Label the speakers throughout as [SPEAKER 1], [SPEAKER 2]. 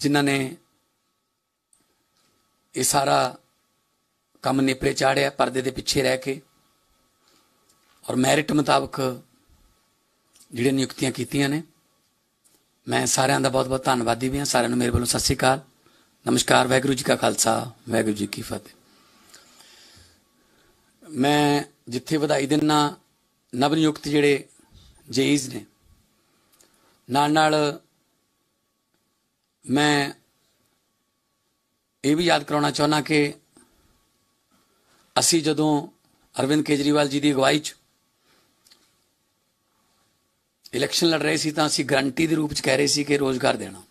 [SPEAKER 1] ਜਿਨ੍ਹਾਂ ਨੇ ਇਹ ਸਾਰਾ ਕੰਮ ਨਿਪਰੇ ਚਾੜਿਆ ਪਰਦੇ ਦੇ ਪਿੱਛੇ ਰਹਿ ਕੇ ਔਰ ਮੈਰਿਟ ਮੁਤਾਬਕ ਜਿਹੜੇ ਨਿਯੁਕਤੀਆਂ ਕੀਤੀਆਂ ਨੇ ਮੈਂ ਸਾਰਿਆਂ ਦਾ ਬਹੁਤ ਬਹੁਤ ਧੰਨਵਾਦੀ ਵੀ ਹਾਂ ਸਾਰਿਆਂ ਨੂੰ ਮੇਰੇ ਵੱਲੋਂ ਸਤਿ ਸ੍ਰੀ ਅਕਾਲ ਨਮਸਕਾਰ ਵੈਗੁਰੂ ਜੀ ਕਾ ਖਾਲਸਾ ਵੈਗੁਰੂ ਜੀ ਕੀ ਫਤਿਹ ਮੈਂ ਜਿੱਥੇ ਵਧਾਈ ਦਿੰਨਾ ਨਵ ਨਿਯੁਕਤ ਜਿਹੜੇ ਜੇਈਜ਼ ਨੇ ਨਾਲ ਨਾਲ ਮੈਂ ਇਹ ਵੀ ਯਾਦ ਕਰਾਉਣਾ ਚਾਹੁੰਦਾ ਕਿ ਅਸੀਂ ਜਦੋਂ ਅਰਵਿੰਦ ਕੇਜਰੀਵਾਲ ਜੀ ਦੀ ਅਗਵਾਈ 'ਚ ਇਲੈਕਸ਼ਨ ਲੜ ਰਹੇ ਸੀ ਤਾਂ ਅਸੀਂ ਗਰੰਟੀ ਦੇ ਰੂਪ 'ਚ ਕਹਿ ਰਹੇ ਸੀ ਕਿ ਰੋਜ਼ਗਾਰ ਦੇਣਾ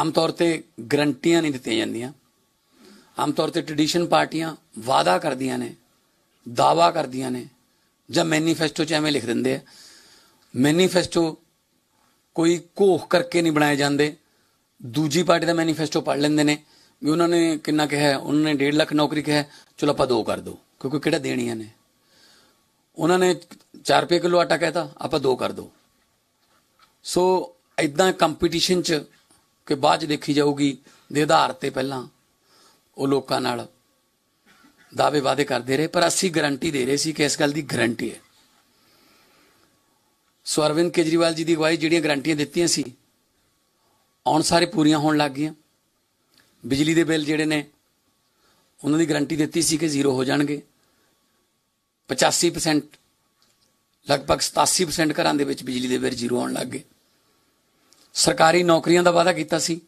[SPEAKER 1] ਆਮ ਤੌਰ ਤੇ ਗਰੰਟੀਆਂ ਨਹੀਂ ਦਿੱਤੀਆਂ ਜਾਂਦੀਆਂ ਆਮ ਤੌਰ ਤੇ ਟ੍ਰੈਡੀਸ਼ਨ ਪਾਰਟੀਆਂ ਵਾਅਦਾ ਕਰਦੀਆਂ ਨੇ ਦਾਵਾ ਕਰਦੀਆਂ ਨੇ ਜਾਂ ਮੈਨੀਫੈਸਟੋ ਚ ਐਵੇਂ ਲਿਖ ਦਿੰਦੇ ਆ ਮੈਨੀਫੈਸਟੋ ਕੋਈ ਘੋਖ ਕਰਕੇ ਨਹੀਂ ਬਣਾਏ ਜਾਂਦੇ ਦੂਜੀ ਪਾਰਟੀ ਦਾ ਮੈਨੀਫੈਸਟੋ ਪੜ ਲੈਂਦੇ ਨੇ ਵੀ ਉਹਨਾਂ ਨੇ ਕਿੰਨਾ ਕਿਹਾ ਉਹਨਾਂ ਨੇ 1.5 ਲੱਖ ਨੌਕਰੀ ਕਿਹਾ ਚਲੋ ਆਪਾਂ ਦੋ ਕਰ ਦੋ ਕਿਉਂਕਿ ਕਿਹੜਾ ਦੇਣੀਆਂ ਨੇ ਉਹਨਾਂ ਨੇ 4 ਰੁਪਏ ਕਿਲੋ ਆਟਾ ਕਹਿਤਾ ਆਪਾਂ ਦੋ ਕਰ ਦੋ ਸੋ ਇਦਾਂ ਕੰਪੀਟੀਸ਼ਨ ਚ ਕਿ ਬਾਅਦ ਚ ਦੇਖੀ ਜਾਊਗੀ ਦੇ ਆਧਾਰ ਤੇ ਪਹਿਲਾਂ ਉਹ ਲੋਕਾਂ ਨਾਲ ਦਾਅਵੇ ਵਾਅਦੇ ਕਰਦੇ ਰਹੇ ਪਰ ਅਸੀਂ ਗਾਰੰਟੀ ਦੇ ਰਹੇ ਸੀ ਕਿ ਇਸ ਗੱਲ ਦੀ ਗਾਰੰਟੀ ਹੈ ਸੋ ਅਰਵਿੰਦ ਕੇਜਰੀਵਾਲ ਜੀ ਦੀ ਅਗਵਾਈ ਜਿਹੜੀਆਂ ਗਰੰਟੀਆਂ ਦਿੱਤੀਆਂ ਸੀ ਆਉਣ ਸਾਰੇ ਪੂਰੀਆਂ ਹੋਣ ਲੱਗ ਗਈਆਂ ਬਿਜਲੀ ਦੇ ਬਿੱਲ ਜਿਹੜੇ ਨੇ ਉਹਨਾਂ ਦੀ ਗਰੰਟੀ ਦਿੱਤੀ ਸੀ ਕਿ ਜ਼ੀਰੋ ਹੋ ਜਾਣਗੇ 85% ਲਗਭਗ 87% ਘਰਾਂ ਦੇ ਵਿੱਚ ਬਿਜਲੀ ਦੇ ਬਿੱਲ ਜ਼ੀਰੋ ਆਉਣ ਲੱਗ ਗਏ ਸਰਕਾਰੀ ਨੌਕਰੀਆਂ ਦਾ ਵਾਅਦਾ ਕੀਤਾ ਸੀ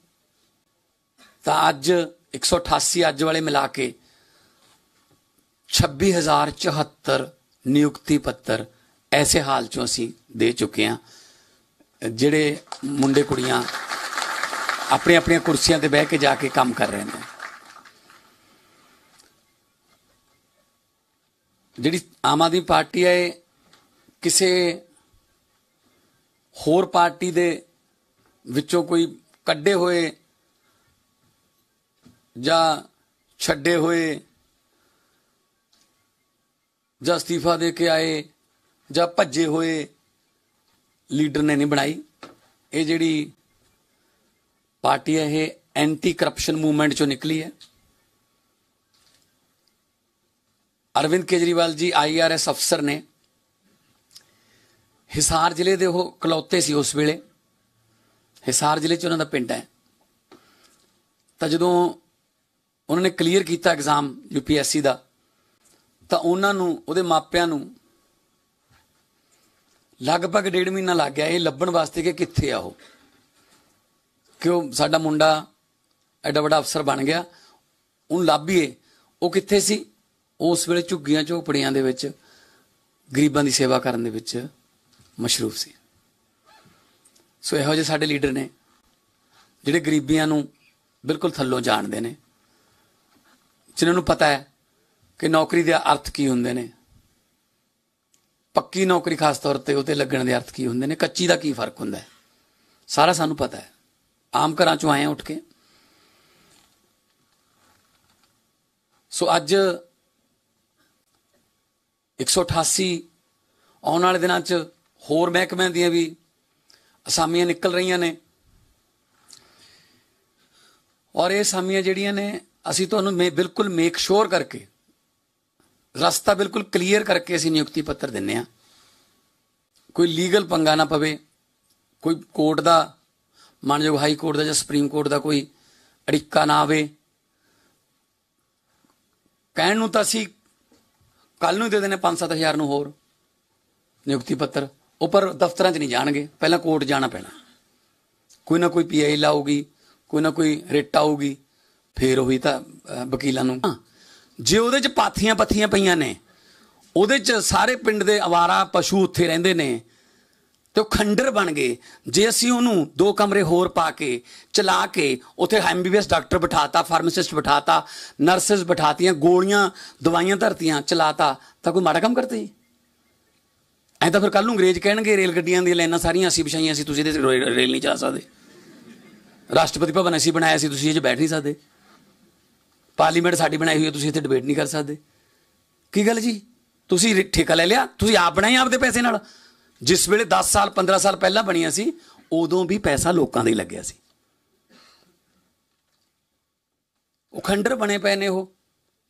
[SPEAKER 1] ਤਾਂ ਅੱਜ 188 ਅੱਜ ਵਾਲੇ ਮਿਲਾ ਕੇ 26074 ਨਿਯੁਕਤੀ ਪੱਤਰ ਐਸੇ ਹਾਲ ਚੋਂ ਅਸੀਂ ਦੇ ਚੁੱਕੇ ਆ ਜਿਹੜੇ ਮੁੰਡੇ ਕੁੜੀਆਂ ਆਪਣੇ ਆਪਣੀਆਂ ਕੁਰਸੀਆਂ ਤੇ ਬਹਿ ਕੇ ਜਾ ਕੇ ਕੰਮ ਕਰ ਰਹੇ ਨੇ ਜਿਹੜੀ ਆਮ ਆਦਮੀ ਪਾਰਟੀ ਹੈ ਕਿਸੇ ਹੋਰ ਪਾਰਟੀ ਦੇ ਵਿੱਚੋਂ ਕੋਈ ਕੱਢੇ ਹੋਏ ਜਾਂ ਛੱਡੇ ਹੋਏ ਜਾਂ ਅਸਤੀਫਾ ਦੇ ਕੇ ਆਏ ਜਾਂ ਭੱਜੇ ਹੋਏ ਲੀਡਰ ਨੇ ਨਹੀਂ ਬਣਾਈ ਇਹ ਜਿਹੜੀ ਪਾਰਟੀ ਹੈ ਇਹ ਐਂਟੀ ਕਰਪਸ਼ਨ ਮੂਵਮੈਂਟ ਚੋਂ ਨਿਕਲੀ ਹੈ ਅਰਵਿੰਦ ਕੇਜਰੀਵਾਲ ਜੀ ਆਈਆਰਐਸ ਅਫਸਰ ਨੇ ਹਿਸਾਰ ਜ਼ਿਲ੍ਹੇ ਦੇ ਉਹ ਕਲੌਤੇ ਸੀ ਉਸ ਵੇਲੇ ਹਿਸਾਰ ਜ਼ਿਲ੍ਹੇ 'ਚ ਉਹਨਾਂ ਦਾ ਪਿੰਡ ਹੈ ਤਾਂ ਜਦੋਂ ਉਹਨਾਂ ਨੇ ਕਲੀਅਰ ਕੀਤਾ ਐਗਜ਼ਾਮ ਯੂਪੀਐਸਸੀ ਦਾ ਤਾਂ ਉਹਨਾਂ ਨੂੰ ਉਹਦੇ ਮਾਪਿਆਂ ਨੂੰ ਲਗਭਗ ਡੇਢ ਮਹੀਨਾ ਲੱਗ ਗਿਆ ਇਹ ਲੱਭਣ ਵਾਸਤੇ ਕਿ ਕਿੱਥੇ ਆ ਉਹ ਕਿਉਂ ਸਾਡਾ ਮੁੰਡਾ ਐਡਾ ਵੱਡਾ ਅਫਸਰ ਬਣ ਗਿਆ ਉਹਨੂੰ ਲੱਭੀਏ ਉਹ ਕਿੱਥੇ ਸੀ ਉਸ ਵੇਲੇ ਝੁੱਗੀਆਂ ਝੋਪੜੀਆਂ ਦੇ ਵਿੱਚ ਗਰੀਬਾਂ ਦੀ ਸੇਵਾ ਕਰਨ ਦੇ ਵਿੱਚ ਮਸ਼ਰੂਫ ਸੀ ਸੋ ਇਹੋ ਜਿਹੇ ਸਾਡੇ ਲੀਡਰ ਨੇ ਜਿਹੜੇ ਗਰੀਬੀਆਂ ਨੂੰ ਬਿਲਕੁਲ ਥੱਲੋਂ ਜਾਣਦੇ ਨੇ ਜਿਨ੍ਹਾਂ ਨੂੰ ਪਤਾ ਹੈ ਕਿ ਨੌਕਰੀ ਦੇ ਅਰਥ ਕੀ ਹੁੰਦੇ ਨੇ ਪੱਕੀ ਨੌਕਰੀ ਖਾਸ ਤੌਰ ਤੇ ਉਹਤੇ ਲੱਗਣ ਦੇ ਅਰਥ ਕੀ ਹੁੰਦੇ ਨੇ ਕੱਚੀ ਦਾ ਕੀ ਫਰਕ ਹੁੰਦਾ ਸਾਰਾ ਸਾਨੂੰ ਪਤਾ ਹੈ ਆਮ ਘਰਾਂ ਚੋਂ ਆਏ ਉੱਠ ਕੇ ਸੋ ਅੱਜ 188 ਆਉਣ ਵਾਲੇ ਦਿਨਾਂ 'ਚ ਹੋਰ ਮਹਿਕਮਿਆਂ ਦੀਆਂ ਵੀ ਅਸਾਮੀਆਂ ਨਿਕਲ ਰਹੀਆਂ ਨੇ ਔਰ ਇਹ ਅਸਾਮੀਆਂ ਜਿਹੜੀਆਂ ਨੇ ਅਸੀਂ ਤੁਹਾਨੂੰ ਬਿਲਕੁਲ ਮੇਕ ਸ਼ੋਰ ਕਰਕੇ ਰਸਤਾ ਬਿਲਕੁਲ ਕਲੀਅਰ ਕਰਕੇ ਅਸੀਂ ਨਿਯੁਕਤੀ ਪੱਤਰ ਦਿੰਨੇ ਆ ਕੋਈ ਲੀਗਲ ਪੰਗਾ ਨਾ ਪਵੇ ਕੋਈ ਕੋਰਟ ਦਾ ਮਾਨਯੋਗ ਹਾਈ ਕੋਰਟ ਦਾ ਜਾਂ ਸੁਪਰੀਮ ਕੋਰਟ ਦਾ ਕੋਈ ਅੜਿੱਕਾ ਨਾ ਆਵੇ ਕਹਿਣ ਨੂੰ ਤਾਂ ਅਸੀਂ ਕੱਲ ਨੂੰ ਦੇ ਦੇਣੇ 5-7000 ਨੂੰ ਹੋਰ ਨਿਯੁਕਤੀ ਪੱਤਰ ਉੱਪਰ ਦਫ਼ਤਰਾਂ 'ਚ ਨਹੀਂ ਜਾਣਗੇ ਪਹਿਲਾਂ ਕੋਰਟ ਜਾਣਾ ਪੈਣਾ ਕੋਈ ਨਾ ਕੋਈ ਪੀਆਈ ਲਾਊਗੀ ਕੋਈ ਨਾ ਕੋਈ ਰਿਟ ਆਊਗੀ ਫੇਰ ਉਹੀ ਤਾਂ ਵਕੀਲਾਂ ਨੂੰ ਜੇ ਉਹਦੇ 'ਚ ਪਾਥੀਆਂ ਪੱਥੀਆਂ ਪਈਆਂ ਨੇ ਉਹਦੇ 'ਚ ਸਾਰੇ ਪਿੰਡ ਦੇ ਆਵਾਰਾ ਪਸ਼ੂ ਉੱਥੇ ਰਹਿੰਦੇ ਨੇ ਤੇ ਉਹ ਖੰਡਰ ਬਣ ਗਏ ਜੇ ਅਸੀਂ ਉਹਨੂੰ ਦੋ ਕਮਰੇ ਹੋਰ ਪਾ ਕੇ ਚਲਾ ਕੇ ਉੱਥੇ ਐਮਬੀਬੀਐਸ ਡਾਕਟਰ ਬਿਠਾਤਾ ਫਾਰਮਾਸਿਸਟ ਬਿਠਾਤਾ ਨਰਸਸ ਬਿਠਾਤੀਆਂ ਗੋਲੀਆਂ ਦਵਾਈਆਂ ਧਰਤੀਆਂ ਚਲਾਤਾ ਤਾਂ ਕੋਈ ਮਾੜਾ ਕੰਮ ਕਰਤੀ ਜੀ ਐ ਤਾਂ ਫਿਰ ਕੱਲ ਨੂੰ ਅੰਗਰੇਜ਼ ਕਹਿਣਗੇ ਰੇਲ ਗੱਡੀਆਂ ਦੀਆਂ ਲਾਈਨਾਂ ਸਾਰੀਆਂ ਅਸੀਂ ਵਿਛਾਈਆਂ ਸੀ ਤੁਸੀਂ ਇਹਦੇ ਰੇਲ ਨਹੀਂ ਚਲਾ ਸਕਦੇ ਰਾਸ਼ਟਰਪਤੀ ਭਵਨ ਅਸੀਂ ਬਣਾਇਆ ਸੀ ਤੁਸੀਂ ਇਹ 'ਚ ਬੈਠ ਨਹੀਂ ਸਕਦੇ ਪਾਰਲੀਮੈਂਟ ਸਾਡੀ ਬਣਾਈ ਹੋਈ ਹੈ ਤੁਸੀਂ ਇੱਥੇ ਡਿਬੇਟ ਨਹੀਂ ਕਰ ਸਕਦੇ ਕੀ ਗੱਲ ਜੀ ਤੁਸੀਂ ਠੇਕਾ ਲੈ ਲਿਆ ਤੁਸੀਂ ਆਪ ਬਣਾਈ ਆਪਦੇ ਪੈਸੇ ਨਾਲ ਜਿਸ ਵੇਲੇ 10 ਸਾਲ 15 ਸਾਲ ਪਹਿਲਾਂ ਬਣੀਆਂ ਸੀ ਉਦੋਂ ਵੀ ਪੈਸਾ ਲੋਕਾਂ ਦੇ ਲੱਗਿਆ ਸੀ ਉਹ ਖੰਡਰ ਬਣੇ ਪਏ ਨੇ ਉਹ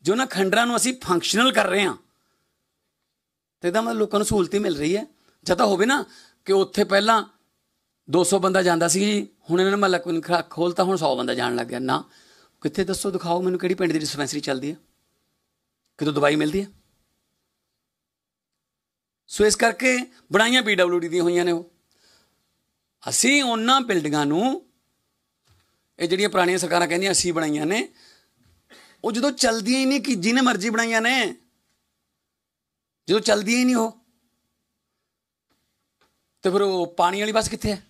[SPEAKER 1] ਜੋ ਨਾ ਖੰਡਰਾਂ ਨੂੰ ਅਸੀਂ ਫੰਕਸ਼ਨਲ ਕਰ ਰਹੇ ਹਾਂ ਤੇ ਤਾਂ ਮਤਲਬ ਲੋਕਾਂ ਨੂੰ ਸਹੂਲਤ ਮਿਲ ਰਹੀ ਹੈ ਜਦ ਤਾਂ ਹੋਵੇ ਨਾ ਕਿ ਉੱਥੇ ਪਹਿਲਾਂ 200 ਬੰਦਾ ਜਾਂਦਾ ਸੀ ਜੀ ਹੁਣ ਇਹਨਾਂ ਨੇ ਮਹੱਲਾ ਕੋਈ ਖੋਲਤਾ ਹੁਣ 100 ਬੰਦਾ ਜਾਣ ਲੱਗ ਗਿਆ ਨਾ ਕਿੱਥੇ ਦੱਸੋ ਦਿਖਾਓ ਮੈਨੂੰ ਕਿਹੜੀ ਪਿੰਡ ਦੀ ਡਿਸਪੈਂਸਰੀ ਚੱਲਦੀ ਹੈ ਕਿਤੋਂ ਦਵਾਈ ਮਿਲਦੀ ਹੈ ਸੋ ਇਸ ਕਰਕੇ ਬਣਾਈਆਂ ਪੀਡਬਲਯੂਡੀ ਦੀਆਂ ਹੋਈਆਂ ਨੇ ਉਹ ਅਸੀਂ ਉਹਨਾਂ ਬਿਲਡਿੰਗਾਂ ਨੂੰ ਇਹ ਜਿਹੜੀਆਂ ਪੁਰਾਣੀਆਂ ਸਰਕਾਰਾਂ ਕਹਿੰਦੀਆਂ ਅਸੀਂ ਬਣਾਈਆਂ ਨੇ ਉਹ ਜਦੋਂ ਚੱਲਦੀਆਂ ਹੀ ਨਹੀਂ ਕਿ ਜਿਹਨੇ ਮਰਜ਼ੀ ਬਣਾਈਆਂ ਨੇ ਜਦੋਂ ਚੱਲਦੀਆਂ ਹੀ ਨਹੀਂ ਉਹ ਤੇ ਫਿਰ ਉਹ ਪਾਣੀ ਵਾਲੀ ਬੱਸ ਕਿੱਥੇ ਹੈ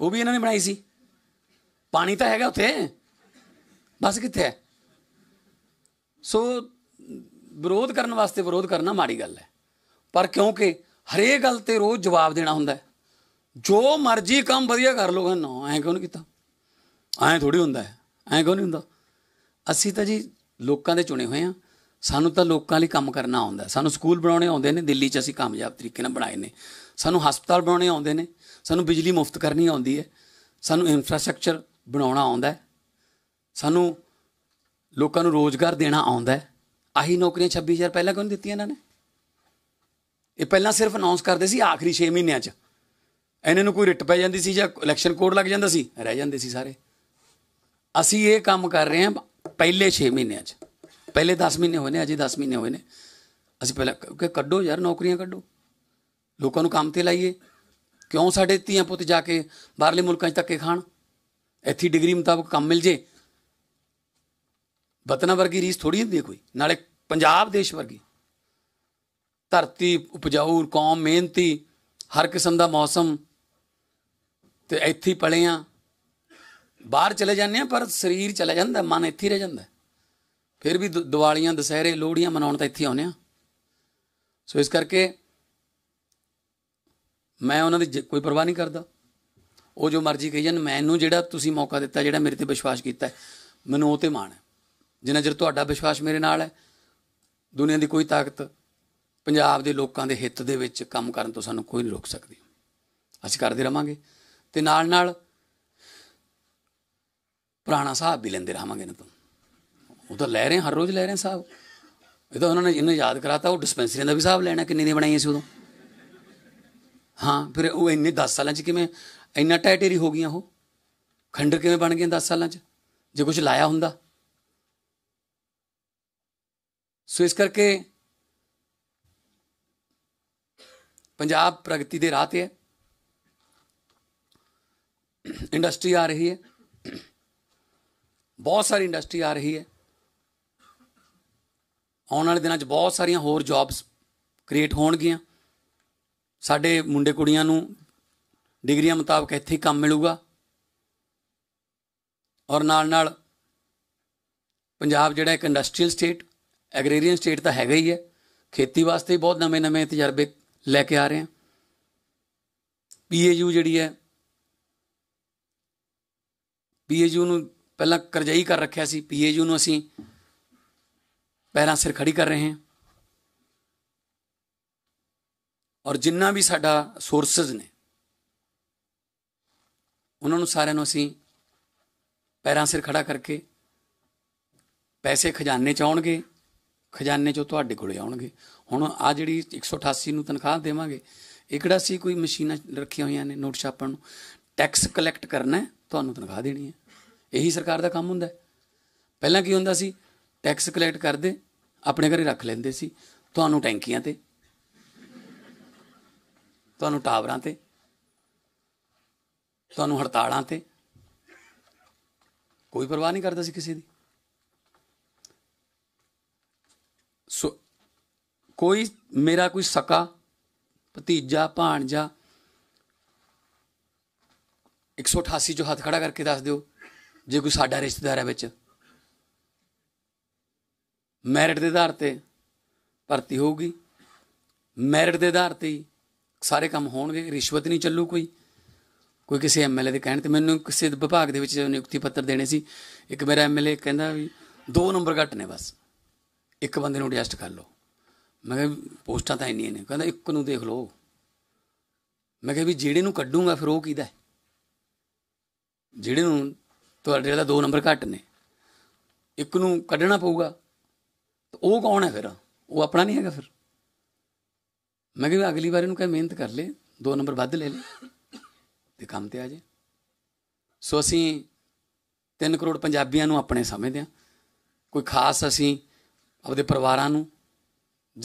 [SPEAKER 1] ਉਹ ਵੀ ਇਹਨਾਂ ਨੇ ਬਣਾਈ ਸੀ ਪਾਣੀ ਤਾਂ ਹੈਗਾ ਉੱਥੇ ਬਸ ਕਿੱਥੇ ਹੈ ਸੋ ਵਿਰੋਧ ਕਰਨ ਵਾਸਤੇ ਵਿਰੋਧ ਕਰਨਾ ਮਾੜੀ ਗੱਲ ਹੈ ਪਰ ਕਿਉਂਕਿ ਹਰੇਕ ਗੱਲ ਤੇ ਰੋਜ਼ ਜਵਾਬ ਦੇਣਾ ਹੁੰਦਾ ਜੋ ਮਰਜ਼ੀ ਕੰਮ ਵਧੀਆ ਕਰ ਲੋ ਨਾ ਐ ਕਿਉਂ ਨਹੀਂ ਕੀਤਾ ਐ ਥੋੜੀ ਹੁੰਦਾ ਐ ਕਿਉਂ ਨਹੀਂ ਹੁੰਦਾ ਅਸੀਂ ਤਾਂ ਜੀ ਲੋਕਾਂ ਦੇ ਚੁਣੇ ਹੋਏ ਆ ਸਾਨੂੰ ਤਾਂ ਲੋਕਾਂ ਲਈ ਕੰਮ ਕਰਨਾ ਆਉਂਦਾ ਸਾਨੂੰ ਸਕੂਲ ਬਣਾਉਣੇ ਆਉਂਦੇ ਨੇ ਦਿੱਲੀ 'ਚ ਅਸੀਂ ਕਾਮਯਾਬ ਤਰੀਕੇ ਨਾਲ ਬਣਾਏ ਨੇ ਸਾਨੂੰ ਹਸਪਤਾਲ ਬਣਾਉਣੇ ਆਉਂਦੇ ਨੇ ਸਾਨੂੰ ਬਿਜਲੀ ਮੁਫਤ ਕਰਨੀ ਆਉਂਦੀ ਹੈ ਸਾਨੂੰ ਇਨਫਰਾਸਟ੍ਰਕਚਰ ਬਣਾਉਣਾ ਆਉਂਦਾ ਸਾਨੂੰ ਲੋਕਾਂ ਨੂੰ ਰੋਜ਼ਗਾਰ ਦੇਣਾ ਆਉਂਦਾ ਆਹੀ ਨੌਕਰੀਆਂ 26000 ਪਹਿਲਾਂ ਕਿਉਂ ਦਿੱਤੀਆਂ ਇਹਨਾਂ ਨੇ ਇਹ ਪਹਿਲਾਂ ਸਿਰਫ ਅਨਾਉਂਸ ਕਰਦੇ ਸੀ ਆਖਰੀ 6 ਮਹੀਨਿਆਂ 'ਚ ਇਹਨਾਂ ਨੂੰ ਕੋਈ ਰਿਟ ਪੈ ਜਾਂਦੀ ਸੀ ਜਾਂ ਇਲੈਕਸ਼ਨ ਕੋਡ ਲੱਗ ਜਾਂਦਾ ਸੀ ਰਹਿ ਜਾਂਦੇ ਸੀ ਸਾਰੇ ਅਸੀਂ ਇਹ ਕੰਮ ਕਰ ਰਹੇ ਹਾਂ ਪਹਿਲੇ 6 ਮਹੀਨਿਆਂ 'ਚ ਪਹਿਲੇ 10 ਮਹੀਨੇ ਹੋਏ ਨੇ ਅਜੇ 10 ਮਹੀਨੇ ਹੋਏ ਨੇ ਅਸੀਂ ਪਹਿਲਾਂ ਕਿ ਕੱਢੋ ਯਾਰ ਨੌਕਰੀਆਂ ਕੱਢੋ ਲੋਕਾਂ ਨੂੰ ਕੰਮ ਤੇ ਲਾਈਏ ਕਿਉਂ ਸਾਡੇ ਧੀਆਂ ਪੁੱਤ ਜਾ ਕੇ ਬਾਹਰਲੇ ਮੁਲਕਾਂ 'ਚ ਧੱਕੇ ਖਾਣ ਇੱਥੇ ਡਿਗਰੀ ਮੁਤਾਬਕ ਕੰਮ ਮਿਲ ਜੇ ਬਤਨਾ ਵਰਗੀ ਰੀਸ ਥੋੜੀ ਹੁੰਦੀ ਹੈ ਕੋਈ ਨਾਲੇ ਪੰਜਾਬ ਦੇਸ਼ ਵਰਗੀ ਧਰਤੀ ਉਪਜਾਊ ਕੌਮ ਮਿਹਨਤੀ ਹਰ ਕਿਸਮ ਦਾ ਮੌਸਮ ਤੇ ਇੱਥੇ ਪਲੇ ਆ ਬਾਹਰ ਚਲੇ ਜਾਂਦੇ ਆ ਪਰ ਸਰੀਰ ਚਲੇ ਜਾਂਦਾ ਮਨ ਇੱਥੇ ਰਹਿ ਜਾਂਦਾ ਫਿਰ ਵੀ ਦੀਵਾਲੀਆਂ ਦਸਹਿਰੇ ਲੋਹੜੀਆਂ ਮਨਾਉਣ ਤਾਂ ਇੱਥੇ ਆਉਂਦੇ ਆ ਸੋ ਇਸ ਕਰਕੇ ਮੈਂ ਉਹਨਾਂ ਦੀ ਕੋਈ ਪਰਵਾਹ ਨਹੀਂ ਕਰਦਾ ਉਹ ਜੋ ਮਰਜ਼ੀ ਕਹੀ ਜਨ ਮੈਨੂੰ ਜਿਹੜਾ ਤੁਸੀਂ ਮੌਕਾ ਦਿੱਤਾ ਜਿਹੜਾ ਮੇਰੇ ਤੇ ਵਿਸ਼ਵਾਸ ਕੀਤਾ ਮੈਨੂੰ ਉਹ ਤੇ ਮਾਣ ਹੈ ਜਿੰਨਾ ਚਿਰ ਤੁਹਾਡਾ ਵਿਸ਼ਵਾਸ ਮੇਰੇ ਨਾਲ ਹੈ ਦੁਨੀਆ ਦੀ ਕੋਈ ਤਾਕਤ ਪੰਜਾਬ ਦੇ ਲੋਕਾਂ ਦੇ ਹਿੱਤ ਦੇ ਵਿੱਚ ਕੰਮ ਕਰਨ ਤੋਂ ਸਾਨੂੰ ਕੋਈ ਨਹੀਂ ਰੋਕ ਸਕਦੀ ਅਸੀਂ ਕਰਦੇ ਰਵਾਂਗੇ ਤੇ ਨਾਲ ਨਾਲ ਪੁਰਾਣਾ ਸਾਹਿਬ ਵੀ ਲੈਂਦੇ ਰਹਾਂਗੇ ਨਾ ਤੋਂ ਉਹ ਤਾਂ ਲੈ ਰਹੇ ਹਰ ਰੋਜ਼ ਲੈ ਰਹੇ ਸਾਹਿਬ ਇਹ ਤਾਂ ਉਹਨਾਂ ਨੇ ਇਹਨੂੰ ਯਾਦ ਕਰਾਤਾ ਉਹ ਡਿਸਪੈਂਸਰੀਆਂ ਦਾ ਵੀ ਸਾਹਿਬ ਲੈਣਾ ਕਿੰਨੇ ਦੀ ਬਣਾਈਆਂ ਸੀ ਉਦੋਂ ਹਾਂ ਫਿਰ ਉਹ ਇੰਨੇ 10 ਸਾਲਾਂ 'ਚ ਕਿਵੇਂ ਇੰਨਾ ਟਾਇ ਹੋ ਗਈਆਂ ਉਹ ਖੰਡਰ ਕਿਵੇਂ ਬਣ ਗਏ 10 ਸਾਲਾਂ 'ਚ ਜੇ ਕੁਝ ਲਾਇਆ ਹੁੰਦਾ ਸੋ ਇਸ ਕਰਕੇ ਪੰਜਾਬ ਪ੍ਰਗਤੀ ਦੇ ਰਾਹ ਤੇ ਹੈ ਇੰਡਸਟਰੀ ਆ ਰਹੀ ਹੈ ਬਹੁਤ ਸਾਰੀ ਇੰਡਸਟਰੀ ਆ ਰਹੀ ਹੈ ਆਉਣ ਵਾਲੇ ਦਿਨਾਂ 'ਚ ਬਹੁਤ ਸਾਰੀਆਂ ਹੋਰ ਜੌਬਸ ਕ੍ਰੀਏਟ ਹੋਣਗੀਆਂ ਸਾਡੇ ਮੁੰਡੇ ਕੁੜੀਆਂ ਨੂੰ ਡਿਗਰੀਆਂ ਮੁਤਾਬਕ ਇੱਥੇ ਕੰਮ ਮਿਲੂਗਾ ਔਰ ਨਾਲ ਨਾਲ ਪੰਜਾਬ ਜਿਹੜਾ ਇੱਕ ਇੰਡਸਟਰੀਅਲ ਸਟੇਟ ਐਗਰੀਰੀਅਨ ਸਟੇਟ ਤਾਂ ਹੈਗਾ ਹੀ ਹੈ ਖੇਤੀ ਵਾਸਤੇ ਬਹੁਤ ਨਵੇਂ-ਨਵੇਂ ਤਜਰਬੇ ਲੈ ਕੇ ਆ ਰਹੇ ਆ ਪੀਏਯੂ ਜਿਹੜੀ ਹੈ ਪੀਏਯੂ ਨੂੰ ਪਹਿਲਾਂ ਕਰਜਾਈ ਕਰ ਰੱਖਿਆ ਸੀ ਪੀਏਯੂ ਨੂੰ ਅਸੀਂ ਪਹਿਲਾਂ ਸਿਰ ਖੜੀ ਕਰ ਰਹੇ ਹਾਂ ਔਰ ਜਿੰਨਾ ਵੀ ਸਾਡਾ ਸੋਰਸਸ ਨੇ ਉਹਨਾਂ ਨੂੰ ਸਾਰਿਆਂ ਨੂੰ ਅਸੀਂ ਪੈਰਾਂ ਸਿਰ ਖੜਾ ਕਰਕੇ ਪੈਸੇ ਖਜ਼ਾਨੇ 'ਚ ਆਉਣਗੇ ਖਜ਼ਾਨੇ 'ਚੋਂ ਤੁਹਾਡੇ ਕੋਲੇ ਆਉਣਗੇ ਹੁਣ ਆ ਜਿਹੜੀ 188 ਨੂੰ ਤਨਖਾਹ ਦੇਵਾਂਗੇ ਇਕੜਾ ਸੀ ਕੋਈ ਮਸ਼ੀਨਾਂ ਰੱਖੀਆਂ ਹੋਈਆਂ ਨੇ ਨੋਟ ਛਾਪਣ ਨੂੰ ਟੈਕਸ ਕਲੈਕਟ ਕਰਨਾ ਤੁਹਾਨੂੰ ਤਨਖਾਹ ਦੇਣੀ ਹੈ ਇਹੀ ਸਰਕਾਰ ਦਾ ਕੰਮ ਹੁੰਦਾ ਪਹਿਲਾਂ ਕੀ ਹੁੰਦਾ ਸੀ ਟੈਕਸ ਕਲੈਕਟ ਕਰਦੇ ਆਪਣੇ ਘਰੇ ਰੱਖ ਲੈਂਦੇ ਸੀ ਤੁਹਾਨੂੰ ਟੈਂਕੀਆਂ ਤੇ ਤੁਹਾਨੂੰ ਟਾਵਰਾਂ ਤੇ ਤੁਹਾਨੂੰ ਹੜਤਾਲਾਂ ਤੇ ਕੋਈ ਪਰਵਾਹ ਨਹੀਂ ਕਰਦਾ ਸੀ ਕਿਸੇ ਦੀ ਸੋ ਕੋਈ ਮੇਰਾ ਕੋਈ ਸਕਾ ਭਤੀਜਾ ਭਾਣਜਾ 188 ਜੋ ਹੱਥ ਖੜਾ ਕਰਕੇ ਦੱਸ ਦਿਓ ਜੇ ਕੋਈ ਸਾਡਾ ਰਿਸ਼ਤੇਦਾਰ ਹੈ ਵਿੱਚ ਮੈਰਿਟ ਦੇ ਆਧਾਰ ਤੇ ਭਰਤੀ ਹੋਊਗੀ ਮੈਰਿਟ ਦੇ ਆਧਾਰ ਤੇ ਸਾਰੇ ਕੰਮ ਹੋਣਗੇ ਰਿਸ਼ਵਤ ਨਹੀਂ ਚੱਲੂ ਕੋਈ ਕੋਈ ਕਿਸੇ ਐਮਐਲਏ ਦੇ ਕਹਿਣ ਤੇ ਮੈਨੂੰ ਕਿਸੇ ਵਿਭਾਗ ਦੇ ਵਿੱਚ ਨਿਯੁਕਤੀ ਪੱਤਰ ਦੇਣੇ ਸੀ ਇੱਕ ਮੇਰਾ ਐਮਐਲਏ ਕਹਿੰਦਾ ਵੀ ਦੋ ਨੰਬਰ ਘੱਟ ਨੇ ਬਸ ਇੱਕ ਬੰਦੇ ਨੂੰ ਐਡਜਸਟ ਕਰ ਲਓ ਮੈਂ ਕਿਹਾ ਪੋਸਟਾਂ ਤਾਂ ਇੰਨੀਆਂ ਨੇ ਕਹਿੰਦਾ ਇੱਕ ਨੂੰ ਦੇਖ ਲਓ ਮੈਂ ਕਿਹਾ ਵੀ ਜਿਹੜੇ ਨੂੰ ਕੱਢੂਗਾ ਫਿਰ ਉਹ ਕਿਹਦਾ ਹੈ ਜਿਹੜੇ ਨੂੰ ਤੁਹਾਡੇ ਦਾ ਦੋ ਨੰਬਰ ਘੱਟ ਨੇ ਇੱਕ ਨੂੰ ਕੱਢਣਾ ਪਊਗਾ ਉਹ ਕੌਣ ਹੈ ਫਿਰ ਉਹ ਆਪਣਾ ਨਹੀਂ ਹੈਗਾ ਫਿਰ ਮੈਂ ਕਿਹਾ ਅਗਲੀ ਵਾਰ ਇਹਨੂੰ ਕਹਿ ਮਿਹਨਤ ਕਰ ਲੈ ਦੋ ਨੰਬਰ ਵੱਧ ਲੈ ਲੈ ਤੇ ਕੰਮ ਤੇ ਆ ਜੇ ਸੋ ਅਸੀਂ 3 ਕਰੋੜ ਪੰਜਾਬੀਆਂ ਨੂੰ ਆਪਣੇ ਸਮਝਦੇ ਆ ਕੋਈ ਖਾਸ ਅਸੀਂ ਆਪਦੇ ਪਰਿਵਾਰਾਂ ਨੂੰ